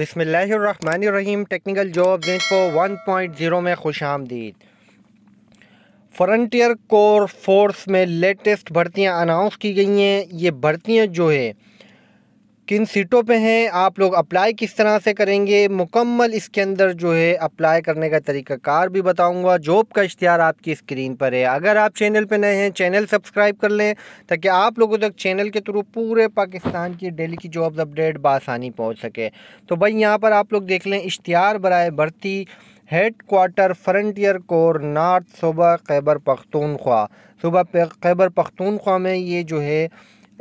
बिसमीम technical one info 1.0 में खुश आमदीद फ्रंटियर कोर फोर्स में लेटेस्ट भर्तियां अनाउंस की गई हैं ये भर्तियां जो है किन सीटों पे हैं आप लोग अप्लाई किस तरह से करेंगे मुकम्मल इसके अंदर जो है अप्लाई करने का तरीक़ाकार भी बताऊंगा जॉब का इश्तहार आपकी स्क्रीन पर है अगर आप चैनल पे नए हैं चैनल सब्सक्राइब कर लें ताकि आप लोगों तक चैनल के थ्रू पूरे पाकिस्तान की डेली की जॉब अपडेट बसानी पहुँच सके तो भाई यहाँ पर आप लोग देख लें इश्तहार बरए भर्ती headquarter frontier corps north सूबा खैबर पख्तूनख्वा सूबा खैबर पख्तूनख्वा में ये जो है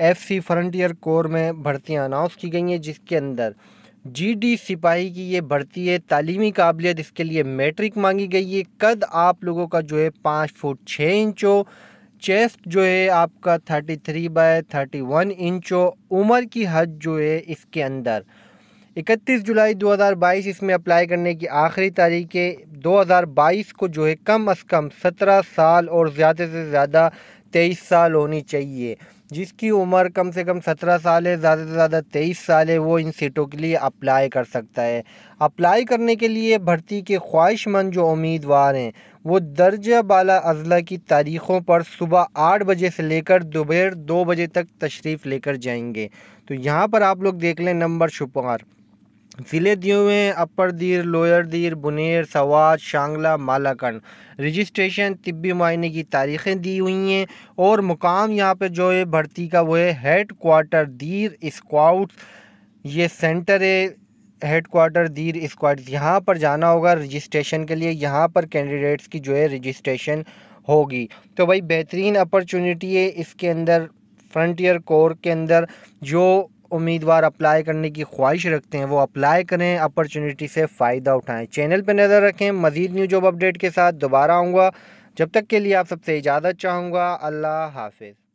एफ सी फ्रंटियर कोर में भर्तियाँ अनाउंस की गई हैं जिसके अंदर जी डी सिपाही की ये भर्ती है तालीमी काबिलियत इसके लिए मैट्रिक मांगी गई है कद आप लोगों का जो है पाँच फुट छः इंच हो चेस्ट जो है आपका thirty three by thirty one inch हो उम्र की हद जो है इसके अंदर इकतीस जुलाई दो हज़ार बाईस इसमें अप्लाई करने की आखिरी तारीख है बाईस को जो है कम अज़ कम सत्रह साल और ज़्यादा से ज़्यादा तेईस साल होनी चाहिए जिसकी उम्र कम से कम सत्रह साल है ज़्यादा से ज़्यादा तेईस साल है वो इन सीटों के लिए अप्लाई कर सकता है अप्लाई करने के लिए भर्ती के ख्वाहिशमंद जो उम्मीदवार हैं वो दर्ज बाला अजला की तारीख़ों पर सुबह आठ बजे से लेकर दोपहर दो बजे तक तशरीफ़ लेकर जाएंगे तो यहाँ पर आप लोग देख लें नंबर शुपार ज़िले दिए हुए हैं अपर दीर लोअर दीर बुनेर सवाद शांगला मालाकंड रजिस्ट्रेशन तिब्बी मायने की तारीखें दी हुई हैं और मुकाम यहाँ पर जो है भर्ती का वो है हेड क्वार्टर दीर स्क्वाउट्स ये सेंटर है हेड क्वार्टर दीर स्क्वाड्स यहाँ पर जाना होगा रजिस्ट्रेशन के लिए यहाँ पर कैंडिडेट्स की जो है रजिस्ट्रेशन होगी तो भाई बेहतरीन अपॉर्चुनिटी है इसके अंदर फ्रंटियर कोर के अंदर जो उम्मीदवार अप्लाई करने की ख्वाहिश रखते हैं वो अप्लाई करें अपॉर्चुनिटी से फ़ायदा उठाएं चैनल पर नज़र रखें मज़ीद न्यू जॉब अपडेट के साथ दोबारा आऊँगा जब तक के लिए आप सबसे इजाज़त चाहूँगा अल्लाह हाफिज़